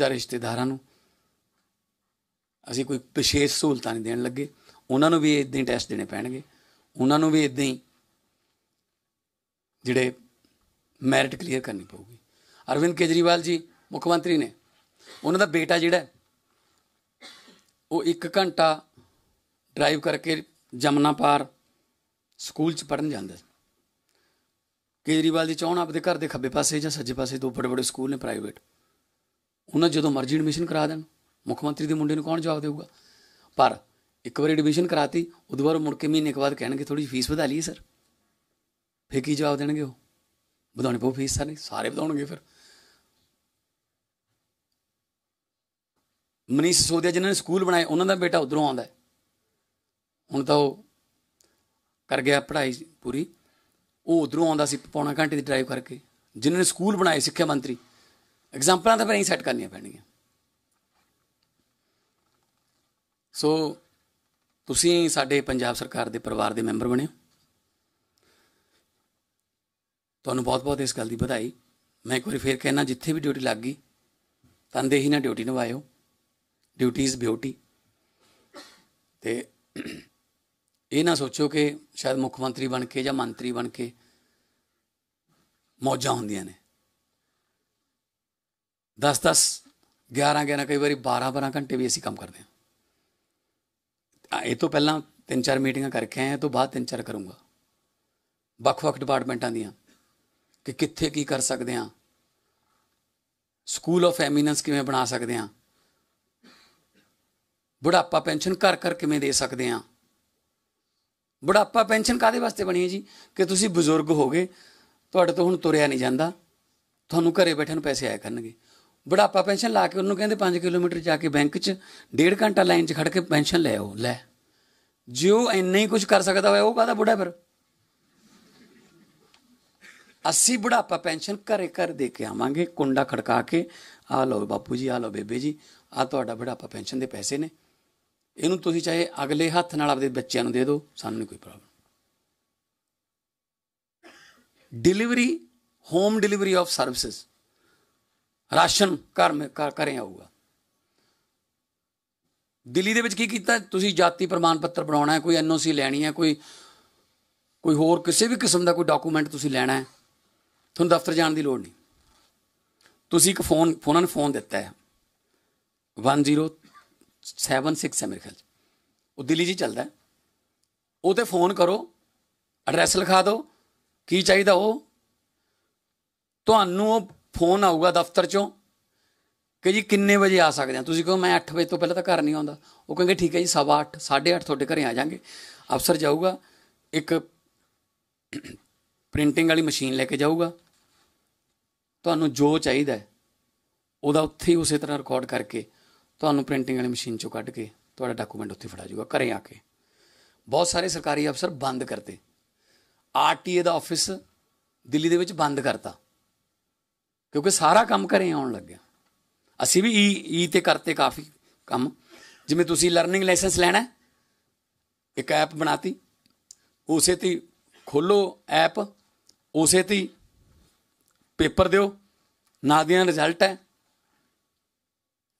[SPEAKER 1] ਜਾਂ ਰਿਸ਼ਤੇਦਾਰਾਂ ਨੂੰ ਅਸੀਂ ਕੋਈ ਵਿਸ਼ੇਸ਼ ਸਹੂਲਤਾਂ ਨਹੀਂ ਦੇਣ ਲੱਗੇ ਉਹਨਾਂ ਨੂੰ ਵੀ ਇਦਾਂ ਹੀ ਟੈਸਟ ਦੇਣੇ ਪੈਣਗੇ ਉਹਨਾਂ ਨੂੰ ਵੀ ਇਦਾਂ ਹੀ ਜਿਹੜੇ ਮੈਰਿਟ ਕਲੀਅਰ ਕਰਨੀ ਪਊਗੀ ਅਰਵਿੰਦ ਕੇਜਰੀਵਾਲ ਜੀ ਮੁੱਖ ਮੰਤਰੀ ਨੇ ਉਹਨਾਂ ਦਾ ਬੇਟਾ ਜਿਹੜਾ ਉਹ 1 ਘੰਟਾ ਡਰਾਈਵ ਕਰਕੇ ਜਮਨਾ ਪਾਰ ਸਕੂਲ 'ਚ ਪੜਨ ਜਾਂਦਾ ਸੀ ਕੇਜਰੀਵਾਲ ਦੀ ਚੌਣ ਆਪਦੇ ਘਰ ਦੇ ਖੱਬੇ ਪਾਸੇ ਜਾਂ ਸੱਜੇ ਪਾਸੇ ਦੋ ਬੜੇ ਬੜੇ ਸਕੂਲ ਨੇ ਪ੍ਰਾਈਵੇਟ ਉਹਨਾਂ ਜਦੋਂ ਮਰਜ਼ੀ ਐਡਮਿਸ਼ਨ ਕਰਾ ਦੇਣ ਮੁੱਖ ਮੰਤਰੀ ਦੇ ਮੁੰਡੇ ਨੂੰ ਕੌਣ ਜਵਾਬ ਦੇਊਗਾ ਪਰ ਇੱਕ ਵਾਰ ਐਡਮਿਸ਼ਨ ਕਰਾਤੀ ਉਦੋਂ ਬਾਅਦ ਮੁੜ ਕੇ ਮਹੀਨੇ ਕੁ ਬਾਅਦ ਕਹਿਣਗੇ ਥੋੜੀ ਫੀਸ ਵਧਾ ਲਈ ਸਰ ਫੇਰ ਕੀ ਜਵਾਬ ਦੇਣਗੇ ਉਹ ਵਧਾਉਣੀ ਪਊ ਫੀਸ ਸਾਰੇ ਸਾਰੇ ਵਧਾਉਣਗੇ ਫਿਰ ਮਨੀਸ਼ ਸੋਦਿਆ ਜਿਨ੍ਹਾਂ ਨੇ ਸਕੂਲ ਬਣਾਏ ਉਹਨਾਂ ਦਾ ਬੇਟਾ ਉਧਰੋਂ ਆਉਂਦਾ ਹੁਣ ਤਾਂ ਉਹ ਕਰ ਗਿਆ ਪੜ੍ਹਾਈ ਪੂਰੀ ਉਹ ਉਧਰੋਂ ਆਉਂਦਾ ਸੀ ਪੌਣਾ ਘੰਟੇ ਦੀ ਡਰਾਈਵ ਕਰਕੇ ਜਿਨ੍ਹਾਂ ਨੇ ਸਕੂਲ ਬਣਾਏ ਸਿੱਖਿਆ ਮੰਤਰੀ ਐਗਜ਼ਾਮਪਲਾਂ ਤਾਂ ਪਰ ਹੀ ਸੈੱਟ ਕਰਨੀਆਂ ਪੈਣਗੀਆਂ ਸੋ ਤੁਸੀਂ ਸਾਡੇ ਪੰਜਾਬ ਸਰਕਾਰ ਦੇ ਪਰਿਵਾਰ ਦੇ ਮੈਂਬਰ ਬਣੇ ਤੁਹਾਨੂੰ ਬਹੁਤ-ਬਹੁਤ ਇਸ ਗੱਲ ਦੀ ਵਧਾਈ ਮੈਂ ਇੱਕ ਵਾਰੀ ਫੇਰ ਕਹਿਣਾ ਜਿੱਥੇ ਵੀ ਡਿਊਟੀ ਲੱਗ ਗਈ ਤਨਦੇਹੀ ਨਾਲ ਡਿਊਟੀ ਨਿਭਾਇਓ ਡਿਊਟੀ ਇਜ਼ ਬਿਊਟੀ ਤੇ ਇਹ ਨਾ ਸੋਚੋ ਕਿ ਸ਼ਾਇਦ ਮੁੱਖ ਮੰਤਰੀ ਬਣ ਕੇ ਜਾਂ ਮੰਤਰੀ ਬਣ ਕੇ ਮੌਜਾਂ ਹੁੰਦੀਆਂ ਨੇ 10 10 11 11 ਕਈ ਵਾਰੀ 12 12 ਘੰਟੇ ਵੀ ਅਸੀਂ ਕੰਮ ਕਰਦੇ ਹਾਂ ਇਹ ਤੋਂ ਪਹਿਲਾਂ ਤਿੰਨ ਚਾਰ ਮੀਟਿੰਗਾਂ ਕਰਕੇ ਆਏ ਹਾਂ ਤੋਂ ਬਾਅਦ ਤਿੰਨ ਚਾਰ ਕਰੂੰਗਾ ਵੱਖ-ਵੱਖ ਡਿਪਾਰਟਮੈਂਟਾਂ ਦੀਆਂ ਕਿ ਕਿੱਥੇ ਕੀ ਕਰ ਸਕਦੇ ਹਾਂ ਸਕੂਲ ਆਫ ਐਮੀਨੈਂਸ ਕਿਵੇਂ ਬਣਾ ਸਕਦੇ ਹਾਂ ਬੁਢਾਪਾ ਪੈਨਸ਼ਨ ਘਰ ਘਰ ਕਿਵੇਂ ਦੇ ਸਕਦੇ ਹਾਂ ਬੁਢਾਪਾ ਪੈਨਸ਼ਨ ਕਾਦੇ ਵਾਸਤੇ ਬਣੀ ਹੈ ਜੀ ਕਿ ਤੁਸੀਂ ਬਜ਼ੁਰਗ ਹੋ ਗਏ ਤੁਹਾਡੇ ਤੋਂ ਹੁਣ ਤੁਰਿਆ ਨਹੀਂ ਜਾਂਦਾ ਤੁਹਾਨੂੰ ਘਰੇ ਬੈਠੇ ਨੂੰ ਪੈਸੇ ਆਇਆ ਕਰਨਗੇ ਬੁਢਾਪਾ ਪੈਨਸ਼ਨ ਲਾ ਕੇ ਉਹਨੂੰ ਕਹਿੰਦੇ 5 ਕਿਲੋਮੀਟਰ ਜਾ ਕੇ ਬੈਂਕ 'ਚ ਡੇਢ ਘੰਟਾ ਲਾਈਨ 'ਚ ਖੜ ਕੇ ਪੈਨਸ਼ਨ ਲੈ ਆਓ ਲੈ ਜਿਉ ਉਹ ਇੰਨਾ ਹੀ ਕੁਝ ਕਰ ਸਕਦਾ ਹੋਇਆ ਉਹ ਕਾਦਾ ਬੁਢਾ ਫਿਰ ਅਸੀਂ ਬੁਢਾਪਾ ਪੈਨਸ਼ਨ ਘਰੇ ਘਰ ਦੇ ਕੇ ਆਵਾਂਗੇ ਕੁੰਡਾ ਖੜਕਾ ਕੇ ਆ ਲਓ ਬਾਪੂ ਜੀ ਆ ਲਓ ਬੇਬੇ ਜੀ ਆ ਤੁਹਾਡਾ ਬੁਢਾਪਾ ਪੈਨਸ਼ਨ ਦੇ ਪੈਸੇ ਨੇ ਇਹਨੂੰ ਤੁਸੀਂ ਚਾਹੇ ਅਗਲੇ ਹੱਥ ਨਾਲ ਆਪਦੇ ਬੱਚਿਆਂ ਨੂੰ ਦੇ ਦਿਓ ਸਾਨੂੰ ਨਹੀਂ ਕੋਈ problem delivery home delivery of services ration ਘਰ ਮੇ ਕਰੇ ਆਊਗਾ ਦਿੱਲੀ ਦੇ ਵਿੱਚ ਕੀ ਕੀਤਾ ਤੁਸੀਂ ਜਾਤੀ ਪ੍ਰਮਾਣ ਪੱਤਰ ਬਣਾਉਣਾ ਹੈ ਕੋਈ ਐਨਓਸੀ ਲੈਣੀ ਹੈ ਕੋਈ ਕੋਈ ਹੋਰ ਕਿਸੇ ਵੀ ਕਿਸਮ ਦਾ ਕੋਈ ਡਾਕੂਮੈਂਟ ਤੁਸੀਂ ਲੈਣਾ ਹੈ ਤੁਹਾਨੂੰ ਦਫ਼ਤਰ ਜਾਣ ਦੀ ਲੋੜ ਨਹੀਂ ਤੁਸੀਂ ਇੱਕ ਫੋਨ ਫੋਨਾਂ ਨੂੰ ਫੋਨ ਦਿੱਤਾ ਹੈ 10 76 ਹੈ ਮੇਰੇ ਖਿਆਲ ਉਹ ਦਿੱਲੀ ਜੀ ਚੱਲਦਾ ਉਹ ਤੇ ਫੋਨ ਕਰੋ ਐਡਰੈਸ ਲਿਖਾ ਦਿਓ ਕੀ ਚਾਹੀਦਾ ਉਹ ਤੁਹਾਨੂੰ ਉਹ ਫੋਨ ਆਊਗਾ ਦਫ਼ਤਰ ਚੋਂ ਕਿ ਜੀ ਕਿੰਨੇ ਵਜੇ ਆ ਸਕਦੇ ਆ ਤੁਸੀਂ ਕਹੋ ਮੈਂ 8 ਵਜੇ ਤੋਂ ਪਹਿਲਾਂ ਤਾਂ ਘਰ ਨਹੀਂ ਆਉਂਦਾ ਉਹ ਕਹਿੰਗੇ ਠੀਕ ਹੈ ਜੀ 8:30 8:30 ਤੁਹਾਡੇ ਘਰੇ ਆ ਜਾਾਂਗੇ ਅਫਸਰ ਜਾਊਗਾ ਇੱਕ ਪ੍ਰਿੰਟਿੰਗ ਵਾਲੀ ਮਸ਼ੀਨ ਲੈ ਕੇ ਜਾਊਗਾ ਤੁਹਾਨੂੰ ਜੋ ਚਾਹੀਦਾ ਉਹਦਾ ਉੱਥੇ ਹੀ ਉਸੇ ਤਰ੍ਹਾਂ ਰਿਕਾਰਡ ਕਰਕੇ ਤੁਹਾਨੂੰ ਪ੍ਰਿੰਟਿੰਗ ਵਾਲੀ ਮਸ਼ੀਨ ਚੋਂ ਕੱਢ ਕੇ ਤੁਹਾਡਾ ਡਾਕੂਮੈਂਟ ਉੱਥੇ ਫੜਾ ਜਾਊਗਾ ਘਰੇ ਆ ਕੇ ਬਹੁਤ ਸਾਰੇ ਸਰਕਾਰੀ ਅਫਸਰ ਬੰਦ ਕਰਤੇ ਆਰਟੀਏ ਦਾ ਆਫਿਸ ਦਿੱਲੀ ਦੇ ਵਿੱਚ ਬੰਦ ਕਰਤਾ ਕਿਉਂਕਿ ਸਾਰਾ ਕੰਮ ਘਰੇ ਆਉਣ ਲੱਗਿਆ ਅਸੀਂ ਵੀ ਈ e, ਈ e ਤੇ ਕਰਤੇ ਕਾਫੀ ਕੰਮ ਜਿਵੇਂ ਤੁਸੀਂ ਲਰਨਿੰਗ ਲਾਇਸੈਂਸ ਲੈਣਾ ਇੱਕ ਐਪ ਬਣਾਤੀ ਉਸੇ ਤੇ ਖੋਲੋ ਐਪ ਉਸੇ ਤੇ ਪੇਪਰ ਦਿਓ ਨਾਲ ਦੀਆਂ ਰਿਜ਼ਲਟ ਹੈ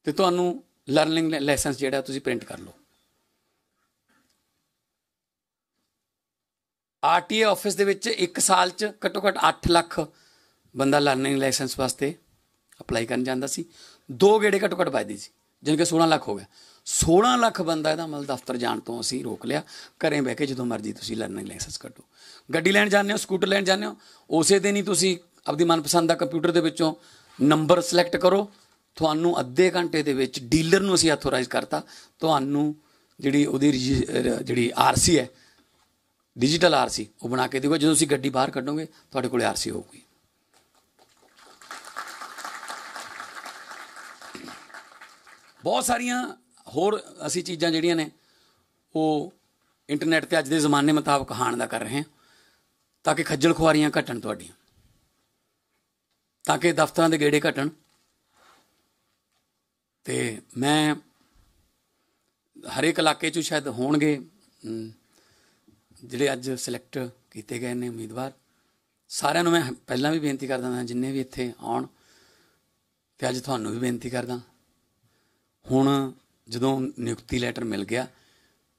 [SPEAKER 1] ਤੇ ਤੁਹਾਨੂੰ ਲਰਨਿੰਗ ਲਾਇਸੈਂਸ ਜਿਹੜਾ ਤੁਸੀਂ ਪ੍ਰਿੰਟ ਕਰ ਲਓ ਆਰਟੀਏ ਆਫਿਸ ਦੇ ਵਿੱਚ 1 ਸਾਲ ਚ ਘੱਟੋ ਘੱਟ 8 ਲੱਖ ਬੰਦਾ ਲਰਨਿੰਗ ਲਾਇਸੈਂਸ ਵਾਸਤੇ ਅਪਲਾਈ ਕਰਨ ਜਾਂਦਾ ਸੀ ਦੋ ਗੇੜੇ ਘੱਟੋ ਘੱਟ ਵੱਜਦੇ ਸੀ ਜਿਵੇਂ ਕਿ 16 ਲੱਖ ਹੋ ਗਿਆ 16 ਲੱਖ ਬੰਦਾ ਇਹਦਾ ਮਤਲਬ ਦਫ਼ਤਰ ਜਾਣ ਤੋਂ ਅਸੀਂ ਰੋਕ ਲਿਆ ਘਰੇ ਬਹਿ ਕੇ ਜਦੋਂ ਮਰਜ਼ੀ ਤੁਸੀਂ ਲਰਨਿੰਗ ਲਾਇਸੈਂਸ ਕੱਢੋ ਗੱਡੀ ਲੈਣ ਜਾਂਦੇ ਹੋ ਸਕੂਟਰ ਲੈਣ ਜਾਂਦੇ ਹੋ ਉਸੇ ਦਿਨ ਹੀ ਤੁਸੀਂ ਆਪਣੀ ਮਨਪਸੰਦ ਦਾ ਕੰਪਿਊਟਰ ਦੇ ਵਿੱਚੋਂ ਨੰਬਰ ਸਿਲੈਕਟ ਕਰੋ ਤੁਹਾਨੂੰ ਅੱਧੇ ਘੰਟੇ ਦੇ ਵਿੱਚ ਡੀਲਰ ਨੂੰ ਅਸੀਂ ਅਥੋਰਾਈਜ਼ ਕਰਤਾ ਤੁਹਾਨੂੰ ਜਿਹੜੀ ਉਹਦੀ ਜਿਹੜੀ ਆਰਸੀ ਹੈ ਡਿਜੀਟਲ ਆਰਸੀ ਉਹ ਬਣਾ ਕੇ ਦੇਊਗਾ ਜਦੋਂ ਤੁਸੀਂ ਗੱਡੀ ਬਾਹਰ ਕੱਢੋਗੇ ਤੁਹਾਡੇ ਕੋਲੇ ਆਰਸੀ ਹੋਊਗੀ ਬਹੁਤ ਸਾਰੀਆਂ ਹੋਰ ਅਸੀਂ ਚੀਜ਼ਾਂ ਜਿਹੜੀਆਂ ਨੇ ਉਹ ਇੰਟਰਨੈਟ ਤੇ ਅੱਜ ਦੇ ਜ਼ਮਾਨੇ ਮੁਤਾਬਕ ਹਾਣ ਦਾ ਕਰ ਰਹੇ ਹਾਂ ਤਾਂ ਕਿ ਖੱਜਲ ਖੁਆਰੀਆਂ ਘਟਣ ਤੁਹਾਡੀਆਂ ਤਾਂ ਕਿ ਦਫ਼ਤਰਾਂ ਦੇ ਗੇੜੇ ਘਟਣ ਤੇ ਮੈਂ ਹਰੇਕ ਇਲਾਕੇ 'ਚ ਸ਼ਾਇਦ ਹੋਣਗੇ ਜਿਹੜੇ ਅੱਜ ਸਿਲੈਕਟ ਕੀਤੇ ਗਏ ਨੇ ਉਮੀਦਵਾਰ ਸਾਰਿਆਂ ਨੂੰ ਮੈਂ ਪਹਿਲਾਂ ਵੀ ਬੇਨਤੀ ਕਰਦਾ ਹਾਂ ਜਿੰਨੇ ਵੀ ਇੱਥੇ ਆਉਣ ਤੇ ਅੱਜ ਤੁਹਾਨੂੰ ਵੀ ਬੇਨਤੀ ਕਰਦਾ ਹੁਣ ਜਦੋਂ ਨਿਯੁਕਤੀ ਲੈਟਰ ਮਿਲ ਗਿਆ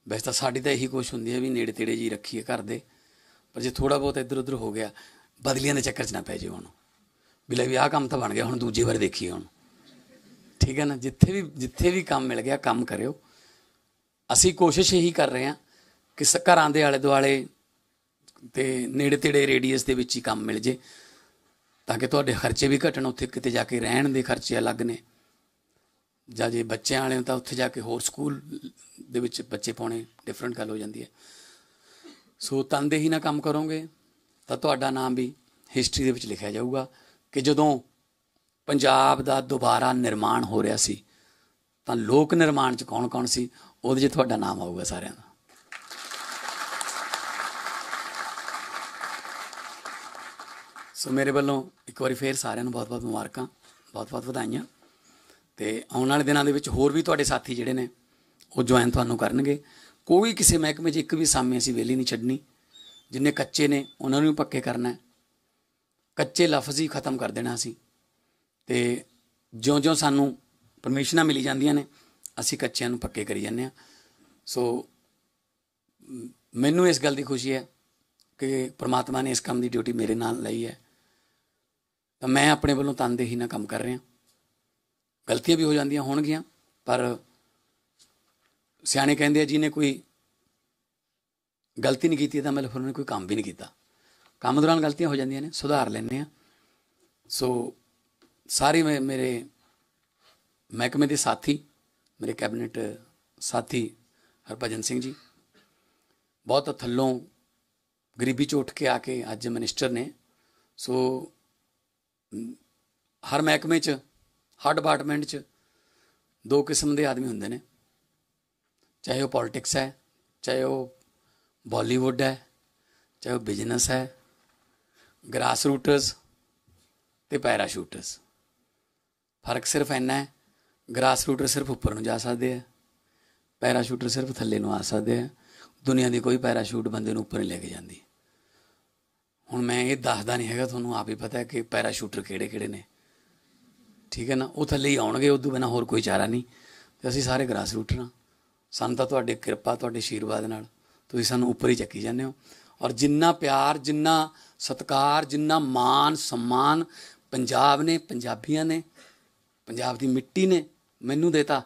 [SPEAKER 1] ਵੈਸੇ ਤਾਂ ਸਾਡੀ ਤਾਂ ਇਹੀ ਕੋਸ਼ਿਸ਼ ਹੁੰਦੀ ਹੈ ਵੀ ਨੇੜੇ ਤੇੜੇ ਜੀ ਰੱਖੀਏ ਘਰ ਦੇ ਪਰ ਜੇ ਥੋੜਾ ਬਹੁਤ ਇੱਧਰ ਉੱਧਰ ਹੋ ਗਿਆ ਬਦਲੀਆਂ ਦੇ ਚੱਕਰ 'ਚ ਨਾ ਪੈ ਜੇ ਹੁਣ ਵੀ ਲੈ ਵੀ ਆਹ ਕੰਮ ਤਾਂ ਬਣ ਗਿਆ ਹੁਣ ਦੂਜੀ ਵਾਰ ਦੇਖੀਏ ਹੁਣ ਠੀਕ ਹੈ ਨਾ ਜਿੱਥੇ ਵੀ ਜਿੱਥੇ ਵੀ ਕੰਮ ਮਿਲ ਗਿਆ ਕੰਮ ਕਰਿਓ ਅਸੀਂ ਕੋਸ਼ਿਸ਼ ਇਹੀ ਕਰ ਰਹੇ ਹਾਂ ਕਿ ਘਰਾਂ ਦੇ ਆਲੇ ਦੁਆਲੇ ਤੇ ਨੇੜੇ ਤੇੜੇ ਰੇਡੀਅਸ ਦੇ ਵਿੱਚ ਹੀ ਕੰਮ ਮਿਲ ਜੇ ਤਾਂ ਕਿ ਤੁਹਾਡੇ ਖਰਚੇ ਵੀ ਘਟਣ ਉੱਥੇ ਕਿਤੇ ਜਾ ਕੇ ਰਹਿਣ ਦੇ ਖਰਚੇ ਅਲੱਗ ਨੇ ਜਾਂ ਜੇ ਬੱਚਿਆਂ ਵਾਲੇ ਤਾਂ ਉੱਥੇ ਜਾ ਕੇ ਹੋਰ ਸਕੂਲ ਦੇ ਵਿੱਚ ਬੱਚੇ ਪਾਉਣੇ ਡਿਫਰੈਂਟ ਗੱਲ ਹੋ ਜਾਂਦੀ ਹੈ ਸੋ ਤੰਦੇ ਹੀ ਨਾ ਕੰਮ ਕਰੋਗੇ ਤਾਂ ਤੁਹਾਡਾ ਨਾਮ ਵੀ ਹਿਸਟਰੀ ਦੇ ਵਿੱਚ ਲਿਖਿਆ ਜਾਊਗਾ ਕਿ ਜਦੋਂ ਪੰਜਾਬ ਦਾ ਦੁਬਾਰਾ ਨਿਰਮਾਣ ਹੋ ਰਿਹਾ ਸੀ ਤਾਂ ਲੋਕ ਨਿਰਮਾਣ ਚ ਕੌਣ-ਕੌਣ ਸੀ ਉਹਦੇ 'ਚ ਤੁਹਾਡਾ ਨਾਮ ਆਊਗਾ ਸਾਰਿਆਂ ਦਾ ਸੋ ਮੇਰੇ ਵੱਲੋਂ ਇੱਕ ਵਾਰੀ ਫੇਰ ਸਾਰਿਆਂ ਨੂੰ ਬਹੁਤ-ਬਹੁਤ ਮੁਬਾਰਕਾਂ ਬਹੁਤ-ਬਹੁਤ ਵਧਾਈਆਂ ਤੇ ਆਉਣ ਵਾਲੇ ਦਿਨਾਂ ਦੇ ਵਿੱਚ ਹੋਰ ਵੀ ਤੁਹਾਡੇ ਸਾਥੀ ਜਿਹੜੇ ਨੇ ਉਹ ਜੁਆਇਨ ਤੁਹਾਨੂੰ ਕਰਨਗੇ ਕੋਈ ਕਿਸੇ ਮਹਿਕਮੇ 'ਚ ਇੱਕ ਵੀ ਸਾਮੇ ਅਸੀਂ ਵੇਲੀ ਨਹੀਂ ਛੱਡਣੀ ਜਿੰਨੇ ਕੱਚੇ ਨੇ ਉਹਨਾਂ ਨੂੰ ਪੱਕੇ ਕਰਨਾ ਕੱਚੇ ਲਫ਼ਜ਼ ਹੀ ਖਤਮ ਕਰ ਦੇਣਾ ਅਸੀਂ ਤੇ ਜਿਉਂ-ਜਿਉਂ ਸਾਨੂੰ ਪਰਮਿਸ਼ਨਾਂ ਮਿਲੀ ਜਾਂਦੀਆਂ ਨੇ ਅਸੀਂ ਕੱਚਿਆਂ ਨੂੰ ਪੱਕੇ ਕਰੀ ਜਾਂਦੇ ਆ ਸੋ ਮੈਨੂੰ ਇਸ ਗੱਲ ਦੀ ਖੁਸ਼ੀ ਹੈ ਕਿ ਪ੍ਰਮਾਤਮਾ ਨੇ ਇਸ ਕੰਮ ਦੀ ਡਿਊਟੀ ਮੇਰੇ ਨਾਲ ਲਈ ਹੈ ਤਾਂ ਮੈਂ ਆਪਣੇ ਵੱਲੋਂ ਤਨਦੇਹੀ ਨਾਲ ਕੰਮ ਕਰ ਰਿਹਾ ਗਲਤੀਆਂ ਵੀ ਹੋ ਜਾਂਦੀਆਂ ਹੋਣਗੀਆਂ ਪਰ ਸਿਆਣੇ ਕਹਿੰਦੇ ਆ ਜਿਹਨੇ ਕੋਈ ਗਲਤੀ ਨਹੀਂ ਕੀਤੀ ਤਾਂ ਮਤਲਬ ਉਹਨੇ ਕੋਈ ਕੰਮ ਵੀ ਨਹੀਂ ਕੀਤਾ ਕੰਮ ਦੌਰਾਨ ਗਲਤੀਆਂ ਹੋ ਜਾਂਦੀਆਂ ਨੇ ਸੁਧਾਰ ਲੈਣੇ ਆ ਸੋ ਸਾਰੇ ਮੇਰੇ ਮਹਿਕਮੇ ਦੇ ਸਾਥੀ ਮੇਰੇ ਕੈਬਨਿਟ ਸਾਥੀ ਹਰਭਜਨ ਸਿੰਘ ਜੀ ਬਹੁਤ ਥੱਲੋਂ ਗਰੀਬੀ ਚੋਂ ਉੱਠ ਕੇ ਆ ਕੇ ਅੱਜ ਮਨਿਸਟਰ ਨੇ ਸੋ ਹਰ ਮਹਿਕਮੇ 'ਚ ਹਰ ਡਿਪਾਰਟਮੈਂਟ 'ਚ ਦੋ ਕਿਸਮ ਦੇ ਆਦਮੀ ਹੁੰਦੇ ਨੇ ਚਾਹੇ ਉਹ ਪੋਲਿਟਿਕਸ ਹੈ ਚਾਹੇ ਉਹ ਬਾਲੀਵੁੱਡ ਹੈ ਚਾਹੇ ਉਹ ਬਿਜ਼ਨਸ ਹੈ ਗ੍ਰਾਸ ਰੂਟਰਸ ਤੇ ਪੈਰਾਸ਼ੂਟਰਸ ਫਰਕ ਸਿਰਫ ਇੰਨਾ ਹੈ ਗ੍ਰਾਸ ਰੂਟਰ ਸਿਰਫ ਉੱਪਰ ਨੂੰ ਜਾ ਸਕਦੇ ਆ ਪੈਰਾਸ਼ੂਟਰ ਸਿਰਫ ਥੱਲੇ ਨੂੰ ਆ ਸਕਦੇ ਆ ਦੁਨੀਆ ਦੀ ਕੋਈ ਪੈਰਾਸ਼ੂਟ ਬੰਦੇ ਨੂੰ ਉੱਪਰ ਨਹੀਂ ਲੈ ਕੇ ਜਾਂਦੀ ਹੁਣ ਮੈਂ ਇਹ ਦੱਸਦਾ ਨਹੀਂ ਹੈਗਾ ਤੁਹਾਨੂੰ ਆਪ ਹੀ ਪਤਾ ਹੈ ਕਿ ਪੈਰਾਸ਼ੂਟਰ ਕਿਹੜੇ ਕਿਹੜੇ ਨੇ ਠੀਕ ਹੈ ਨਾ ਉਹ ਥੱਲੇ ਹੀ ਆਉਣਗੇ ਉਦੋਂ ਬਿਨਾ ਹੋਰ ਕੋਈ ਚਾਰਾ ਨਹੀਂ ਤੇ ਅਸੀਂ ਸਾਰੇ ਗ੍ਰਾਸ ਰੂਟਰ ਆ ਸਾਨੂੰ ਤਾਂ ਤੁਹਾਡੇ ਕਿਰਪਾ ਤੁਹਾਡੇ ਆਸ਼ੀਰਵਾਦ ਨਾਲ ਤੁਸੀਂ ਸਾਨੂੰ ਉੱਪਰ ਹੀ ਚੱਕੀ ਜਾਂਦੇ ਹੋ ਔਰ ਜਿੰਨਾ ਪਿਆਰ ਜਿੰਨਾ ਸਤਕਾਰ ਜਿੰਨਾ ਮਾਨ ਸਨਮਾਨ ਪੰਜਾਬ ਨੇ ਪੰਜਾਬੀਆਂ ਨੇ ਪੰਜਾਬ ਦੀ ਮਿੱਟੀ ਨੇ ਮੈਨੂੰ ਦਿੱਤਾ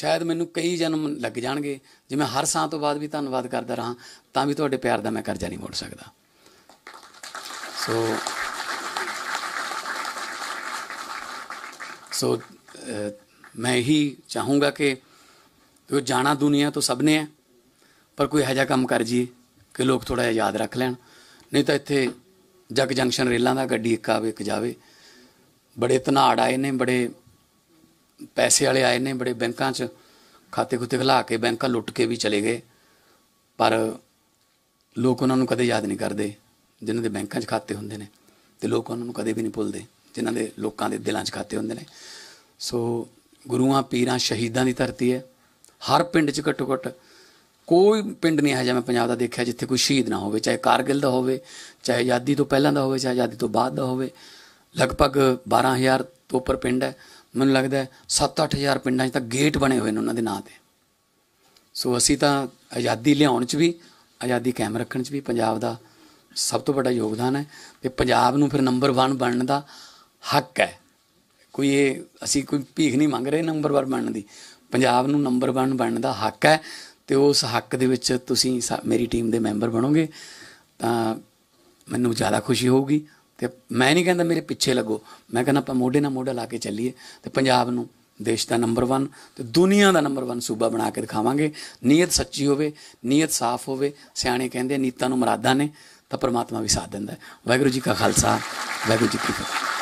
[SPEAKER 1] ਸ਼ਾਇਦ ਮੈਨੂੰ ਕਈ ਜਨਮ ਲੱਗ ਜਾਣਗੇ ਜੇ ਮੈਂ ਹਰ ਸਾਹ ਤੋਂ ਬਾਅਦ ਵੀ ਧੰਨਵਾਦ ਕਰਦਾ ਰਹਾ ਤਾਂ ਵੀ ਤੁਹਾਡੇ ਪਿਆਰ ਦਾ ਮੈਂ ਕਰਜ਼ਾ ਨਹੀਂ ਮੋੜ ਸਕਦਾ ਸੋ ਸੋ ਮੈਂ ਹੀ ਚਾਹੂੰਗਾ ਕਿ ਜੋ ਜਾਣਾ ਦੁਨੀਆ ਤੋਂ ਸਭ ਨੇ ਹੈ ਪਰ ਕੋਈ ਹਜਾ ਕੰਮ ਕਰ ਜੀ ਕਿ ਲੋਕ ਥੋੜਾ ਜਿਹਾ ਯਾਦ ਰੱਖ ਲੈਣ ਨਹੀਂ ਤਾਂ ਇੱਥੇ ਜਗ ਜੰਕਸ਼ਨ ਰੇਲਾਂ ਦਾ ਗੱਡੀ ਇੱਕ ਆਵੇ ਇੱਕ ਜਾਵੇ ਬੜੇ ਤਨਾੜ ਆਏ ਨੇ ਬੜੇ ਪੈਸੇ ਵਾਲੇ ਆਏ ਨੇ ਬੜੇ ਬੈਂਕਾਂ 'ਚ ਖਾਤੇ ਖੁੱਤੇ ਖਲਾ ਕੇ ਬੈਂਕਾਂ ਲੁੱਟ ਕੇ ਵੀ ਚਲੇ ਗਏ ਪਰ ਲੋਕ ਉਹਨਾਂ ਨੂੰ ਕਦੇ ਯਾਦ ਨਹੀਂ ਕਰਦੇ ਜਿਨ੍ਹਾਂ ਦੇ ਬੈਂਕਾਂ 'ਚ ਖਾਤੇ ਹੁੰਦੇ ਨੇ ਤੇ ਲੋਕ ਉਹਨਾਂ ਨੂੰ ਕਦੇ ਵੀ ਨਹੀਂ ਭੁੱਲਦੇ ਜਿਨ੍ਹਾਂ ਦੇ ਲੋਕਾਂ ਦੇ ਦਿਲਾਂ 'ਚ ਖਾਤੇ ਹੁੰਦੇ ਨੇ ਸੋ ਗੁਰੂਆਂ ਪੀਰਾਂ ਸ਼ਹੀਦਾਂ ਦੀ ਧਰਤੀ ਹੈ ਹਰ ਪਿੰਡ 'ਚ ਘਟੋ-ਘਟ ਕੋਈ ਪਿੰਡ ਨਹੀਂ ਹੈ ਜਿਵੇਂ ਪੰਜਾਬ ਦਾ ਦੇਖਿਆ ਜਿੱਥੇ ਕੋਈ ਸ਼ਹੀਦ ਨਾ ਹੋਵੇ ਚਾਹੇ ਕਾਰਗਿਲ ਦਾ ਹੋਵੇ ਚਾਹੇ ਆਜ਼ਾਦੀ ਤੋਂ ਪਹਿਲਾਂ ਦਾ ਹੋਵੇ ਚਾਹੇ ਆਜ਼ਾਦੀ ਤੋਂ ਬਾਅਦ ਦਾ ਹੋਵੇ ਲਗਭਗ 12000 ਤੋਂ ਉੱਪਰ ਪਿੰਡ ਹੈ ਮੈਨੂੰ ਲੱਗਦਾ 7-8000 ਪਿੰਡਾਂ 'ਚ ਤਾਂ ਗੇਟ ਬਣੇ ਹੋਏ ਨੇ ਉਹਨਾਂ ਦੇ ਨਾਂ ਤੇ ਸੋ ਅਸੀਂ ਤਾਂ ਆਜ਼ਾਦੀ ਲਿਆਉਣ 'ਚ ਵੀ ਆਜ਼ਾਦੀ ਕਾਇਮ ਰੱਖਣ 'ਚ ਵੀ ਪੰਜਾਬ ਦਾ ਸਭ ਤੋਂ ਵੱਡਾ ਯੋਗਦਾਨ ਹੈ ਤੇ ਪੰਜਾਬ ਨੂੰ ਫਿਰ ਨੰਬਰ 1 ਬਣਨ ਦਾ ਹੱਕ ਹੈ ਕੋਈ ਇਹ ਅਸੀਂ ਕੋਈ ਭੀਖ ਨਹੀਂ ਮੰਗ ਰਹੇ ਨੰਬਰ 1 ਬਣਨ ਦੀ ਪੰਜਾਬ ਨੂੰ ਨੰਬਰ 1 ਬਣਨ ਦਾ ਹੱਕ ਹੈ ਤੇ ਉਸ ਹੱਕ ਦੇ ਵਿੱਚ ਤੁਸੀਂ ਮੇਰੀ ਟੀਮ ਦੇ ਮੈਂਬਰ ਬਣੋਗੇ ਤਾਂ ਮੈਨੂੰ ਜ਼ਿਆਦਾ ਖੁਸ਼ੀ ਹੋਊਗੀ ਤੇ ਮੈਂ ਨਹੀਂ ਕਹਿੰਦਾ ਮੇਰੇ ਪਿੱਛੇ ਲੱਗੋ ਮੈਂ ਕਹਿੰਦਾ ਆਪਾਂ ਮੋਢੇ ਨਾਲ ਮੋਢਾ ਲਾ ਕੇ ਚੱਲੀਏ ਤੇ ਪੰਜਾਬ ਨੂੰ ਦੇਸ਼ ਦਾ ਨੰਬਰ 1 ਤੇ ਦੁਨੀਆ ਦਾ ਨੰਬਰ 1 ਸੂਬਾ ਬਣਾ ਕੇ ਦਿਖਾਵਾਂਗੇ ਨੀਅਤ ਸੱਚੀ ਹੋਵੇ ਨੀਅਤ ਸਾਫ਼ ਹੋਵੇ ਸਿਆਣੇ ਕਹਿੰਦੇ ਨੀਤਾਂ ਨੂੰ ਮਰਾਦਾ ਨੇ ਤਾਂ ਪਰਮਾਤਮਾ ਵੀ ਸਾਥ ਦਿੰਦਾ ਹੈ ਵਾਹਿਗੁਰੂ ਜੀ ਕਾ ਖਾਲਸਾ ਵਾਹਿਗੁਰੂ ਜੀ ਕੀ ਫਤਿਹ